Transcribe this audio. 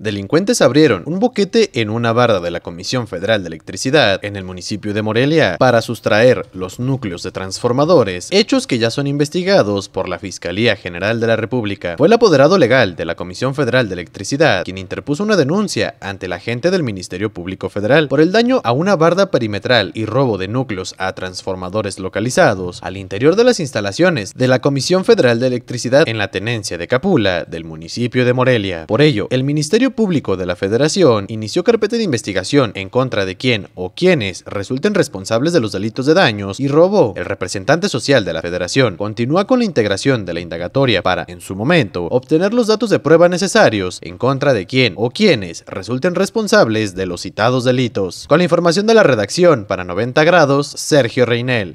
Delincuentes abrieron un boquete en una barda de la Comisión Federal de Electricidad en el municipio de Morelia para sustraer los núcleos de transformadores, hechos que ya son investigados por la Fiscalía General de la República. Fue el apoderado legal de la Comisión Federal de Electricidad quien interpuso una denuncia ante la gente del Ministerio Público Federal por el daño a una barda perimetral y robo de núcleos a transformadores localizados al interior de las instalaciones de la Comisión Federal de Electricidad en la tenencia de Capula del municipio de Morelia. Por ello, el Ministerio Público de la Federación inició carpeta de investigación en contra de quién o quienes resulten responsables de los delitos de daños y robó. El representante social de la Federación continúa con la integración de la indagatoria para, en su momento, obtener los datos de prueba necesarios en contra de quién o quienes resulten responsables de los citados delitos. Con la información de la redacción para 90 grados, Sergio Reinel.